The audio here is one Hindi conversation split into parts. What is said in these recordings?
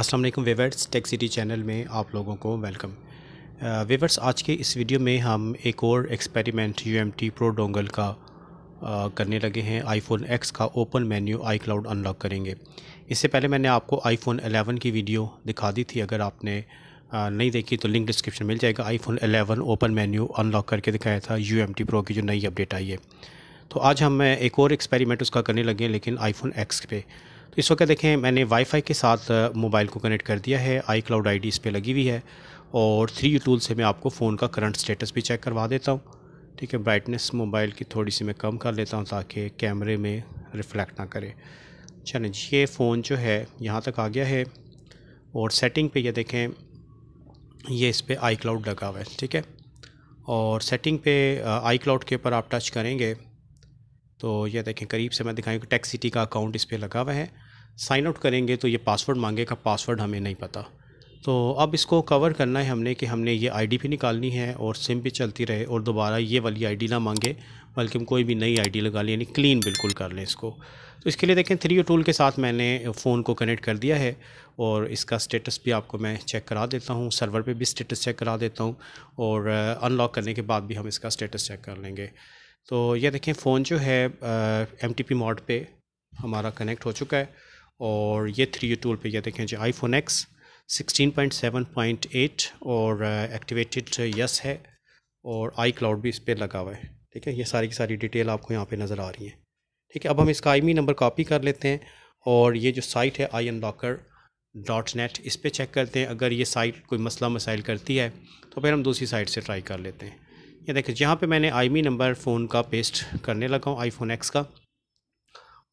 असलम वेवर्ट्स वेवर्स टेक सिटी चैनल में आप लोगों को वेलकम वेवर्स uh, आज के इस वीडियो में हम एक और experiment U M T pro dongle का आ, uh, करने लगे हैं आईफोन एक्स का open menu iCloud unlock करेंगे इससे पहले मैंने आपको आईफोन 11 की वीडियो दिखा दी थी अगर आपने आ, uh, नहीं देखी तो लिंक डिस्क्रिप्शन मिल जाएगा आईफोन 11 ओपन मेन्यू अनलॉक करके दिखाया था यू एम टी प्रो की जो नई अपडेट आई है तो आज हम एक और एक्सपेरिमेंट उसका करने लगे हैं लेकिन आईफोन एक्स पे तो इस वक्त देखें मैंने वाईफाई के साथ मोबाइल को कनेक्ट कर दिया है आई क्लाउड आई इस पर लगी हुई है और थ्री टूल से मैं आपको फ़ोन का करंट स्टेटस भी चेक करवा देता हूँ ठीक है ब्राइटनेस मोबाइल की थोड़ी सी मैं कम कर लेता हूँ ताकि कैमरे में रिफ्लेक्ट ना करे चलें ये फ़ोन जो है यहाँ तक आ गया है और सेटिंग पे ये देखें ये इस पर आई क्लाउड लगा हुआ है ठीक है और सेटिंग पे आई क्लाउड के ऊपर आप टच करेंगे तो ये देखें करीब से मैं दिखाएँ टैक्सीटी का अकाउंट इस पर लगा हुआ है साइन आउट करेंगे तो ये पासवर्ड मांगेगा पासवर्ड हमें नहीं पता तो अब इसको कवर करना है हमने कि हमने ये आईडी भी निकालनी है और सिम भी चलती रहे और दोबारा ये वाली आईडी ना मांगे बल्कि हम कोई भी नई आईडी लगा लें यानी क्लीन बिल्कुल कर लें इसको तो इसके लिए देखें थ्री टूल के साथ मैंने फ़ोन को कनेक्ट कर दिया है और इसका स्टेटस भी आपको मैं चेक करा देता हूँ सर्वर पर भी स्टेटस चेक करा देता हूँ और अनलॉक uh, करने के बाद भी हम इसका स्टेटस चेक कर लेंगे तो ये देखें फ़ोन जो है एम टी पी मॉड पर हमारा कनेक्ट हो चुका है और ये थ्री यू टूल पे ये देखें जी आईफोन एक्स 16.7.8 और एक्टिवेटेड uh, यस uh, है और आई क्लाउड भी इस पर लगा हुआ है ठीक है ये सारी की सारी डिटेल आपको यहाँ पे नज़र आ रही है ठीक है अब हम इसका आई नंबर कॉपी कर लेते हैं और ये जो साइट है आई लॉकर डॉट नेट इस पर चेक करते हैं अगर ये साइट कोई मसला मसाइल करती है तो फिर हम दूसरी साइट से ट्राई कर लेते हैं ये देखिए जहाँ पे मैंने आई नंबर फ़ोन का पेस्ट करने लगा हूँ फोन एक्स का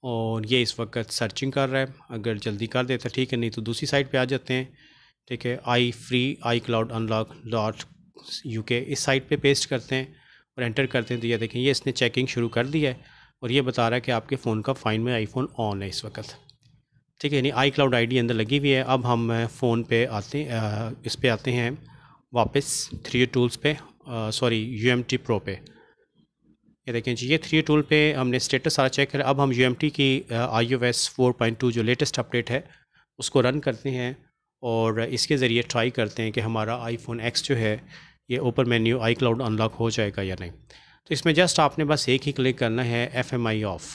और ये इस वक्त सर्चिंग कर रहा है अगर जल्दी कर देता तो ठीक है नहीं तो दूसरी साइट पे आ जाते हैं ठीक है I free iCloud unlock dot U K इस साइट पे पेस्ट करते हैं और एंटर करते हैं तो ये देखें ये इसने चेकिंग शुरू कर दी है और ये बता रहा है कि आपके फ़ोन का फ़ाइन में आईफोन ऑन है इस वक्त ठीक है यानी आई क्लाउड आई अंदर लगी हुई है अब हम फ़ोन पे आते इस पर आते हैं वापस थ्री टूल्स पे sorry U M T pro पे ये देखें जी ये थ्री टूल पे हमने स्टेटस सारा चेक करा अब हम यू की I U S four point two जो लेटेस्ट अपडेट है उसको रन करते हैं और इसके ज़रिए ट्राई करते हैं कि हमारा आईफोन एक्स जो है ये open menu iCloud unlock हो जाएगा या नहीं तो इसमें जस्ट आपने बस एक ही क्लिक करना है एफ एम आई ऑफ़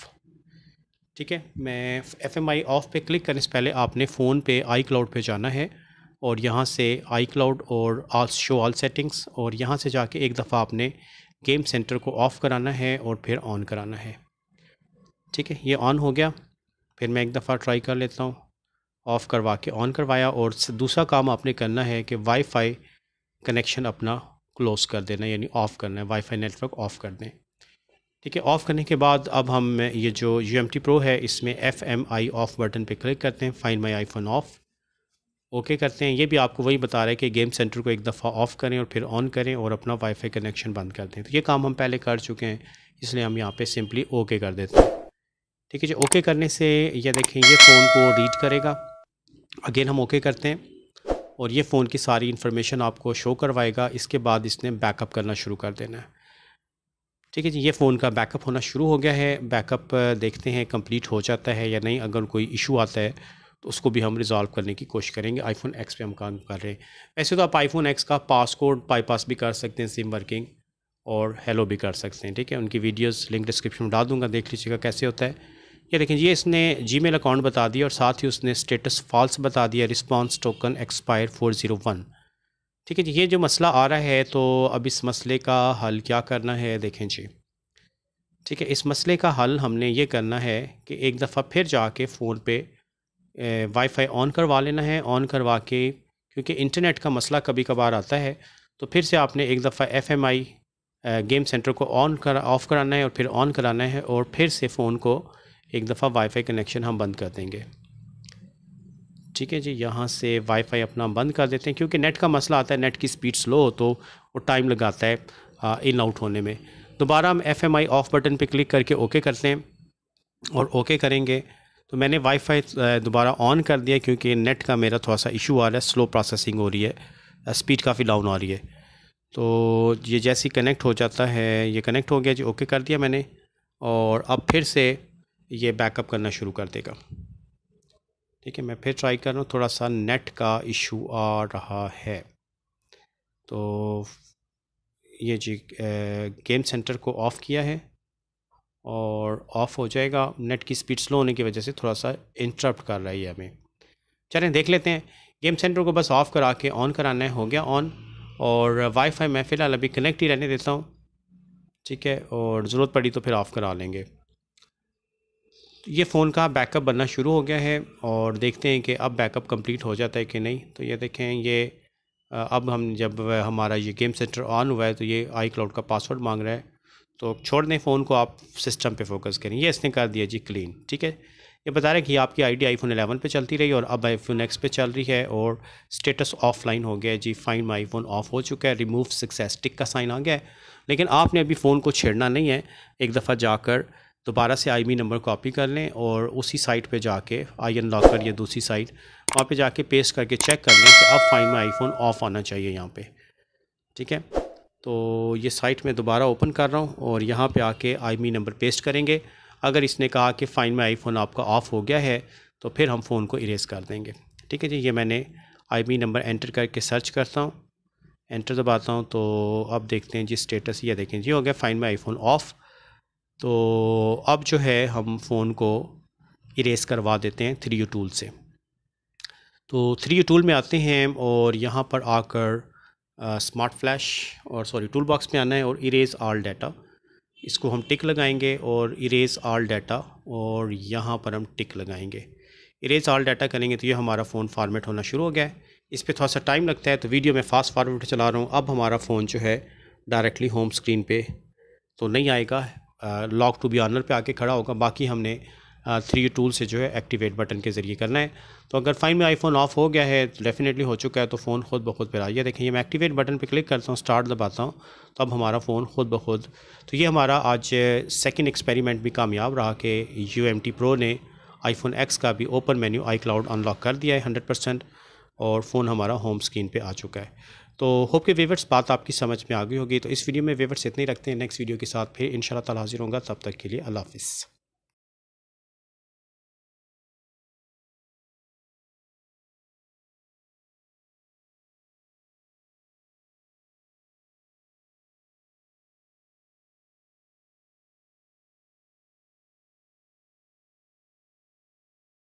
ठीक है मैं एफ एम आई ऑफ़ पे क्लिक करने से पहले आपने फ़ोन पे आई क्लाउड पर जाना है और यहाँ से आई क्लाउड और आल शो ऑल सेटिंग्स और यहाँ से जाके एक दफ़ा आपने गेम सेंटर को ऑफ़ कराना है और फिर ऑन कराना है ठीक है ये ऑन हो गया फिर मैं एक दफ़ा ट्राई कर लेता हूँ ऑफ़ करवा के ऑन करवाया और दूसरा काम आपने करना है कि वाईफाई कनेक्शन अपना क्लोज़ कर देना यानी ऑफ़ करना है वाईफाई नेटवर्क ऑफ़ कर दें ठीक है ऑफ़ करने के बाद अब हम ये जो यू एम टी प्रो है इसमें F M I off button पर क्लिक करते हैं find my iPhone off okay करते हैं ये भी आपको वही बता रहा है कि गेम सेंटर को एक दफ़ा ऑफ़ करें और फिर ऑन करें और अपना वाईफाई कनेक्शन बंद कर दें तो ये काम हम पहले कर चुके हैं इसलिए हम यहाँ पे सिंपली ओके कर देते हैं ठीक है जी ओके करने से ये देखें ये फ़ोन को रीड करेगा अगेन हम ओके करते हैं और ये फ़ोन की सारी इन्फॉर्मेशन आपको शो करवाएगा इसके बाद इसने बैकअप करना शुरू कर देना है ठीक है जी ये फ़ोन का बैकअप होना शुरू हो गया है बैकअप देखते हैं कंप्लीट हो जाता है या नहीं अगर कोई इशू आता है तो उसको भी हम रिज़ॉल्व करने की कोशिश करेंगे आईफोन एक्स पे हम काम कर रहे हैं वैसे तो आप आईफोन एक्स का पासकोड बाईपास भी कर सकते हैं सिम वर्किंग और हेलो भी कर सकते हैं ठीक है उनकी वीडियोस लिंक डिस्क्रिप्शन में डाल दूंगा देख लीजिएगा कैसे होता है ये देखें ये इसने जी अकाउंट बता दिया और साथ ही उसने स्टेटस फॉल्स बता दिया response token expire four zero one ठीक है जी ये जो मसला आ रहा है तो अब इस मसले का हल क्या करना है देखें जी ठीक है इस मसले का हल हमने ये करना है कि एक दफ़ा फिर जाके फ़ोन पे वाईफाई ऑन करवा लेना है ऑन करवा के क्योंकि इंटरनेट का मसला कभी कभार आता है तो फिर से आपने एक दफ़ा F M I game center को ऑन कर ऑफ़ कराना है और फिर ऑन कराना है और फिर से फ़ोन को एक दफ़ा वाईफाई कनेक्शन हम बंद कर देंगे ठीक है जी यहाँ से वाईफाई अपना बंद कर देते हैं क्योंकि नेट का मसला आता है नेट की स्पीड स्लो हो तो वो टाइम लगाता है इन आउट होने में दोबारा हम F M I off button पर क्लिक करके ओके करते हैं और ओके करेंगे तो मैंने वाईफाई दोबारा ऑन कर दिया क्योंकि नेट का मेरा थोड़ा सा इशू आ रहा है स्लो प्रोसेसिंग हो रही है स्पीड काफ़ी डाउन आ रही है तो ये जैसे कनेक्ट हो जाता है ये कनेक्ट हो गया जी ओके कर दिया मैंने और अब फिर से ये बैकअप करना शुरू कर देगा ठीक है मैं फिर ट्राई कर रहा हूँ थोड़ा सा नेट का इशू आ रहा है तो ये जी गेम सेंटर को ऑफ़ किया है और ऑफ़ हो जाएगा नेट की स्पीड स्लो होने की वजह से थोड़ा सा इंटरप्ट कर रहा है हमें चलें देख लेते हैं गेम सेंटर को बस ऑफ़ करा के ऑन कराना है हो गया ऑन और वाईफाई मैं फ़िलहाल अभी कनेक्ट ही रहने देता हूँ ठीक है और ज़रूरत पड़ी तो फिर ऑफ़ करा लेंगे ये फ़ोन का बैकअप बनना शुरू हो गया है और देखते हैं कि अब बैकअप कंप्लीट हो जाता है कि नहीं तो ये देखें ये अब हम जब हमारा ये गेम सेंटर ऑन हुआ है तो ये आई क्लाउड का पासवर्ड मांग रहा है तो छोड़ दें फ़ोन को आप सिस्टम पे फोकस करें ये इसने कर दिया जी क्लीन ठीक है ये बता रहा है कि आपकी आईडी आईफोन 11 पे चलती रही और अब आईफोन एक्स पे चल रही है और स्टेटस ऑफलाइन हो गया जी फाइंड माई फ़ोन ऑफ हो चुका है रिमूव सक्सेस टिक का साइन आ गया है लेकिन आपने अभी फ़ोन को छेड़ना नहीं है एक दफ़ा जाकर दोबारा से आई e नंबर कॉपी कर लें और उसी साइट पर जाके आई एन लॉकर या दूसरी साइट वहाँ पर जाके पेस्ट करके चेक कर लें कि अब फाइन में आईफोन ऑफ आना चाहिए यहाँ पर ठीक है तो ये साइट मैं दोबारा ओपन कर रहा हूँ और यहाँ पे आके आई नंबर पेस्ट करेंगे अगर इसने कहा कि फ़ाइन में आईफोन आपका ऑफ़ हो गया है तो फिर हम फ़ोन को इरेज़ कर देंगे ठीक है जी ये मैंने आई नंबर एंटर करके सर्च करता हूँ एंटर दबाता हूँ तो अब देखते हैं जी स्टेटस ये देखें जी हो गया फ़ाइन में आईफोन ऑफ़ तो अब जो है हम फ़ोन को इरेज़ करवा देते हैं थ्री यू टूल से तो थ्री यू टूल में आते हैं और यहाँ पर आकर स्मार्ट फ्लैश और सॉरी टूल बॉक्स में आना है और इरेज आल डाटा इसको हम टिक लगाएंगे और इरेज आल डाटा और यहाँ पर हम टिक लगाएंगे इरेज आल डाटा करेंगे तो ये हमारा फ़ोन फॉर्मेट होना शुरू हो गया है इस पर थोड़ा सा टाइम लगता है तो वीडियो में फास्ट फॉर्मेट चला रहा हूँ अब हमारा फ़ोन जो है डायरेक्टली होम स्क्रीन पे तो नहीं आएगा लॉक टू बी ऑनर पर आके खड़ा होगा बाकी हमने थ्री टूल से जो है एक्टिवेट बटन के ज़रिए करना है तो अगर फाइन में आईफोन ऑफ हो गया है डेफिनेटली हो चुका है तो फ़ोन खुद ब खुद फिर आइए देखिए मैं एक्टिवेट बटन पर क्लिक करता हूँ स्टार्ट दबाता हूँ तो अब हमारा फ़ोन खुद ब खुद तो ये हमारा आज सेकेंड एक्सपेरिमेंट भी कामयाब रहा कि यू एम टी प्रो ने फोन एक्स का भी open menu iCloud unlock कर दिया है हंड्रेड परसेंट और फ़ोन हमारा होम स्क्रीन पर आ चुका है तो होप के वेवर्स बात आपकी समझ में आ गई होगी तो इस वीडियो में वेवर्स इतने ही रखते हैं नेक्स्ट वीडियो के साथ फिर इन शाला हाजिर होगा तब तक के लिए अल्लाह हाफिज़